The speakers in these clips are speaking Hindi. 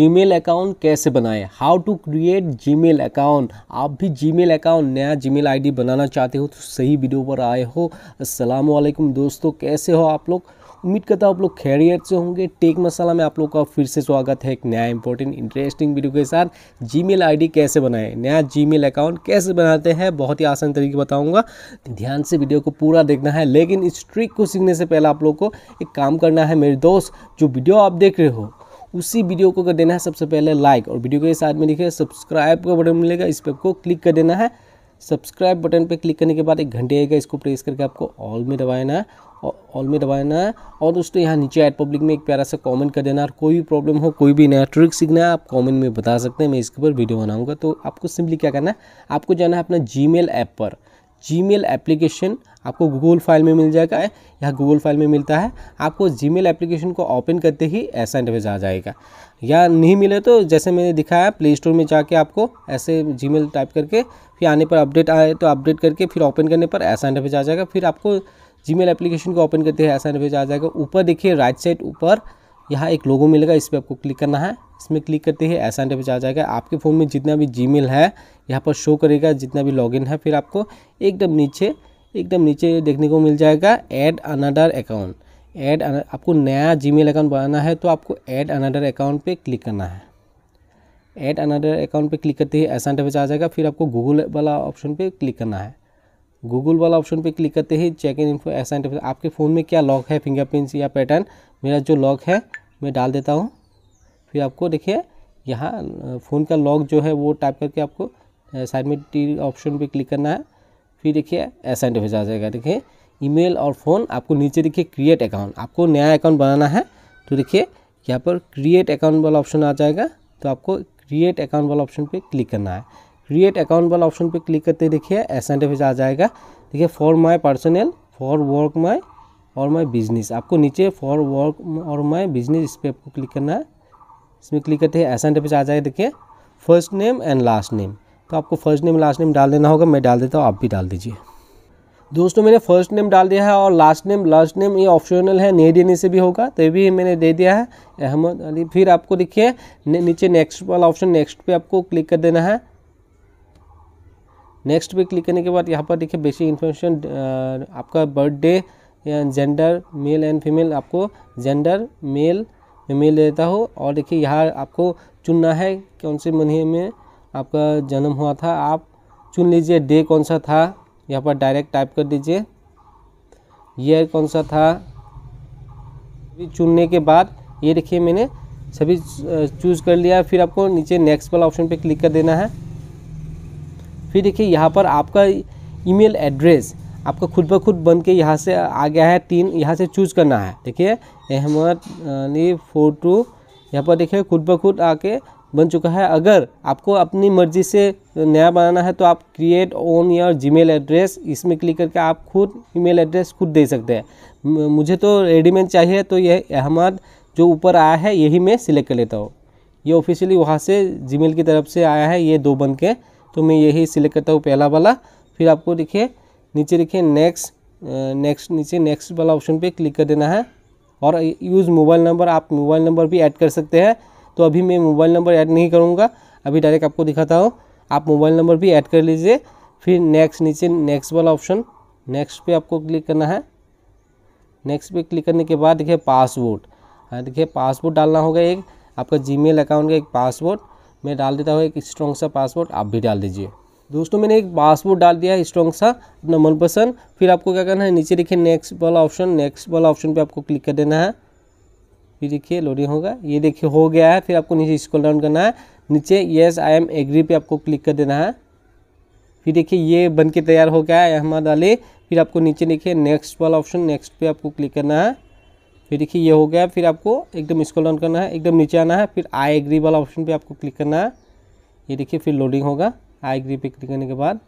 जीमेल अकाउंट कैसे बनाएं how to create Gmail account आप भी जीमेल अकाउंट नया जीमेल आईडी बनाना चाहते हो तो सही वीडियो पर आए हो अस्सलाम वालेकुम दोस्तों कैसे हो आप लोग उम्मीद करता हूँ आप लोग खैरियत से होंगे टेक मसाला में आप लोग का फिर से स्वागत है एक नया इंपॉर्टेंट इंटरेस्टिंग वीडियो के साथ जीमेल आईडी कैसे बनाएं नया जीमेल अकाउंट कैसे बनाते हैं बहुत ही आसान तरीके बताऊंगा ध्यान से वीडियो को पूरा देखना है लेकिन इस ट्रिक को सीखने से पहले आप लोग को एक काम करना है मेरे दोस्त जो वीडियो आप देख रहे हो उसी वीडियो को कर देना है सबसे पहले लाइक और वीडियो के साथ में लिखे सब्सक्राइब का बटन मिलेगा इस पर आपको क्लिक कर देना है सब्सक्राइब बटन पर क्लिक करने के बाद एक घंटे आएगा इसको प्रेस करके आपको ऑल में दबाना है ऑल में दबाना है और दोस्तों यहाँ नीचे ऐड पब्लिक में एक प्यारा सा कमेंट कर देना और कोई भी प्रॉब्लम हो कोई भी नया ट्रिक सीखना है आप कमेंट में बता सकते हैं मैं इसके ऊपर वीडियो बनाऊंगा तो आपको सिंपली क्या करना है आपको जाना है अपना जीमेल ऐप पर जीमेल एप्लीकेशन आपको गूगल फाइल में मिल जाएगा या गूगल फाइल में मिलता है आपको जीमेल एप्लीकेशन को ओपन करते ही ऐसा इंटरफेस आ जाएगा या नहीं मिले तो जैसे मैंने दिखाया प्ले स्टोर में जाके आपको ऐसे जीमेल टाइप करके फिर आने पर अपडेट आए तो अपडेट करके फिर ओपन करने पर ऐसा इंटरफेस आ जाएगा फिर आपको जीमेल एप्लीकेशन को ओपन करते ही ऐसा इंटरफेस आ जाएगा ऊपर देखिए राइट साइड ऊपर यहाँ एक लोगो मिलेगा इस पर आपको क्लिक करना है इसमें क्लिक करते ही ऐसा इंटरफेस आ जाएगा आपके फ़ोन में जितना भी जी है यहाँ पर शो करेगा जितना भी लॉगिन है फिर आपको एकदम नीचे एकदम नीचे देखने को मिल जाएगा ऐड अनाडर अकाउंट ऐड आपको नया जी अकाउंट बनाना है तो आपको ऐड अनाडर अकाउंट पे क्लिक करना है ऐड अनाडर अकाउंट पे क्लिक करते ही ऐसा इंटरफेस आ जाएगा फिर आपको गूगल वाला ऑप्शन पे क्लिक करना है गूगल वाला ऑप्शन पे क्लिक करते ही चेक इन इन्फो ऐसा इंटरफेस आपके फ़ोन में क्या लॉक है फिंगरप्रिंट्स या पैटर्न मेरा जो लॉक है मैं डाल देता हूँ फिर आपको देखिए यहाँ फ़ोन का लॉक जो है वो टाइप करके आपको साइड में टी ऑप्शन पे क्लिक करना है फिर देखिए ऐसा एंड आ जाएगा देखिए ईमेल और फ़ोन आपको नीचे देखिए क्रिएट अकाउंट आपको नया अकाउंट बनाना है तो देखिए यहाँ पर क्रिएट अकाउंट वाला ऑप्शन आ जाएगा तो आपको क्रिएट अकाउंट वाला ऑप्शन पर क्लिक करना है क्रिएट अकाउंट वाला ऑप्शन पर क्लिक करते देखिए ऐसा एंड आ जाएगा देखिए for my personal for work my और माई बिजनेस आपको नीचे फॉर वर्क और माई बिजनेस इस पर आपको क्लिक करना है इसमें क्लिक करते हैं ऐसा इंटरफेस आ जाएगा देखिए first name and last name तो आपको फर्स्ट नेम लास्ट नेम डाल देना होगा मैं डाल देता हूँ आप भी डाल दीजिए दोस्तों मैंने फर्स्ट नेम डाल दिया है और लास्ट नेम लास्ट नेम ये ऑप्शनल है नहीं देने से भी होगा तो ये भी मैंने दे दिया है अहमद अली फिर आपको देखिए नीचे नेक्स्ट वाला ऑप्शन नेक्स्ट पे आपको क्लिक कर देना है नेक्स्ट पे क्लिक करने के बाद यहाँ पर देखिए बेसिक इन्फॉर्मेशन आपका birthday gender male and female आपको जेंडर मेल मेल देता हो और देखिए यहाँ आपको चुनना है कौन से महीने में आपका जन्म हुआ था आप चुन लीजिए डे कौन सा था यहाँ पर डायरेक्ट टाइप कर दीजिए ईयर कौन सा था चुनने के बाद ये देखिए मैंने सभी चूज़ कर लिया फिर आपको नीचे नेक्स्ट वाला ऑप्शन पे क्लिक कर देना है फिर देखिए यहाँ पर आपका ईमेल एड्रेस आपका खुद ब खुद बन के यहाँ से आ गया है तीन यहाँ से चूज करना है देखिए अहमद अली फोर टू यहाँ पर देखिए खुद ब खुद आके बन चुका है अगर आपको अपनी मर्ज़ी से नया बनाना है तो आप create own your Gmail address इसमें क्लिक करके आप खुद ईमेल एड्रेस खुद दे सकते हैं मुझे तो रेडीमेड चाहिए तो यह अहमद जो ऊपर आया है यही मैं सिलेक्ट कर लेता हूँ ये ऑफिशियली वहाँ से जीमेल की तरफ से आया है ये दो बन के तो मैं यही सिलेक्ट करता हूँ पहला वाला फिर आपको देखिए नीचे देखिए नेक्स्ट नेक्स्ट नीचे नेक्स्ट वाला ऑप्शन पे क्लिक कर देना है और यूज़ मोबाइल नंबर आप मोबाइल नंबर भी ऐड कर सकते हैं तो अभी मैं मोबाइल नंबर ऐड नहीं करूँगा अभी डायरेक्ट आपको दिखाता हूँ आप मोबाइल नंबर भी ऐड कर लीजिए फिर नेक्स्ट नीचे नेक्स्ट वाला ऑप्शन नेक्स्ट पे आपको क्लिक करना है नेक्स्ट पे क्लिक करने के बाद देखिए पासवर्ड हाँ देखिए पासवर्ड डालना होगा एक आपका जीमेल अकाउंट का एक पासवर्ड मैं डाल देता हूँ एक स्ट्रॉन्ग सा पासवर्ड आप भी डाल दीजिए दोस्तों मैंने एक पासवर्ड डाल दिया है स्ट्रॉन्ग सा अपना मनपसंद फिर आपको क्या करना है नीचे देखिए नेक्स्ट वाला ऑप्शन नेक्स्ट वाला ऑप्शन पे आपको क्लिक कर देना है फिर देखिए लोडिंग होगा ये देखिए हो गया है फिर आपको नीचे स्क्रॉल डाउन करना है नीचे येस आई एम एग्री पे आपको क्लिक कर देना है फिर देखिए ये बन के तैयार हो गया है अहमद अली फिर आपको नीचे देखिए नेक्स्ट वाला ऑप्शन नेक्स्ट पर आपको क्लिक करना है फिर देखिए ये हो गया फिर आपको एकदम स्क्रॉल डाउन करना है एकदम नीचे आना है फिर आई एग्री वाला ऑप्शन पर आपको क्लिक करना है ये देखिए फिर लोडिंग होगा आई ग्री पे क्लिक करने के बाद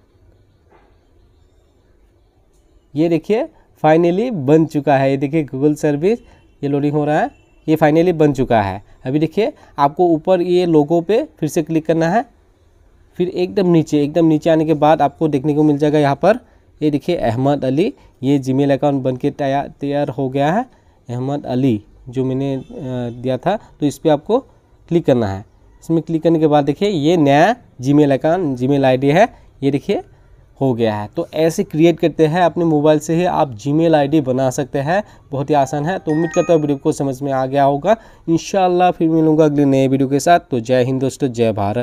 ये देखिए फाइनली बन चुका है ये देखिए गूगल सर्विस ये लोडिंग हो रहा है ये फाइनली बन चुका है अभी देखिए आपको ऊपर ये लोगो पे फिर से क्लिक करना है फिर एकदम नीचे एकदम नीचे आने के बाद आपको देखने को मिल जाएगा यहाँ पर ये देखिए अहमद अली ये जीमेल अकाउंट बन के तैयार तैयार हो गया है अहमद अली जो मैंने दिया था तो इस पर आपको क्लिक करना है इसमें क्लिक करने के बाद देखिए ये नया जीमेल अकाउंट जीमेल आईडी है ये देखिए हो गया है तो ऐसे क्रिएट करते हैं अपने मोबाइल से ही आप जीमेल आईडी बना सकते हैं बहुत ही आसान है तो उम्मीद करता हूँ वीडियो को समझ में आ गया होगा इन फिर मिलूंगा अगले नए वीडियो के साथ तो जय हिंद दोस्तों जय भारत